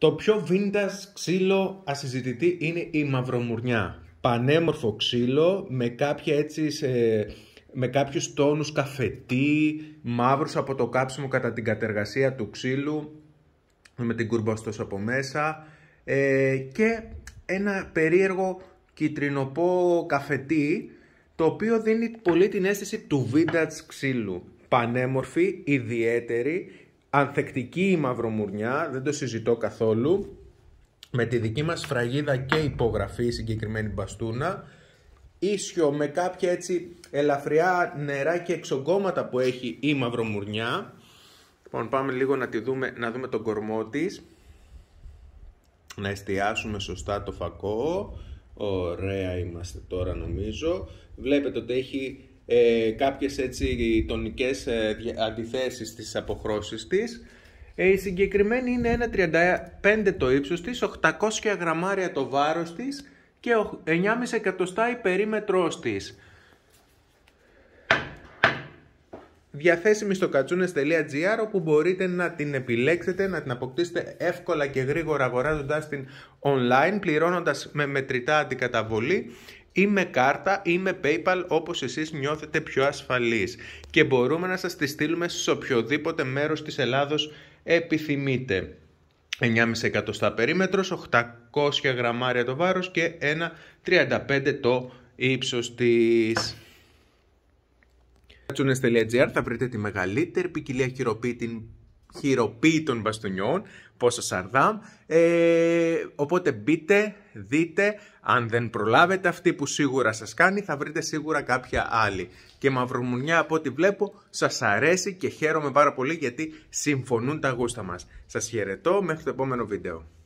Το πιο vintage ξύλο ασυζητητή είναι η μαυρομουρνιά. Πανέμορφο ξύλο με κάποια έτσι με κάποιους τόνους καφετή, μαύρους από το κάψιμο κατά την κατεργασία του ξύλου, με την κουρμπαστός από μέσα ε, και ένα περίεργο κυτρινοπό καφετή, το οποίο δίνει πολύ την αίσθηση του vintage ξύλου. Πανέμορφη, ιδιαίτερη Ανθεκτική η μαυρομουρνιά, δεν το συζητώ καθόλου. Με τη δική μας φραγίδα και υπογραφή η συγκεκριμένη μπαστούνα. Ίσιο με κάποια έτσι ελαφριά νερά και εξογκώματα που έχει η μαυρομουρνιά. Λοιπόν, πάμε λίγο να, τη δούμε, να δούμε τον κορμό της. Να εστιάσουμε σωστά το φακό. Ωραία είμαστε τώρα νομίζω. Βλέπετε ότι έχει ε, κάποιες έτσι τονικές ε, αντιθέσεις στις αποχρώσεις της. Ε, η συγκεκριμένη είναι 1,35 το ύψος της, 800 γραμμάρια το βάρος της και 9,5 εκατοστά η περίμετρός της. Διαθέσιμη στο κατσούνες.gr όπου μπορείτε να την επιλέξετε, να την αποκτήσετε εύκολα και γρήγορα αγοράζοντας την online, πληρώνοντας με μετρητά αντικαταβολή ή με κάρτα ή με PayPal όπως εσείς νιώθετε πιο ασφαλείς και μπορούμε να σας τη στείλουμε σε οποιοδήποτε μέρος της Ελλάδος επιθυμείτε. 9,5 εκατοστά περίμετρος, 800 γραμμάρια το βάρος και 1,35 το ύψος της. Κατσούνες.gr θα βρείτε τη μεγαλύτερη ποικιλία χειροποίητη χειροποίητων μπαστούνιών, πόσο σαρδάμ. Ε, οπότε μπείτε, δείτε, αν δεν προλάβετε αυτή που σίγουρα σας κάνει, θα βρείτε σίγουρα κάποια άλλη. Και μαυρομουνιά από ό,τι βλέπω, σας αρέσει και χαίρομαι πάρα πολύ γιατί συμφωνούν τα γούστα μας. Σας χαιρετώ, μέχρι το επόμενο βίντεο.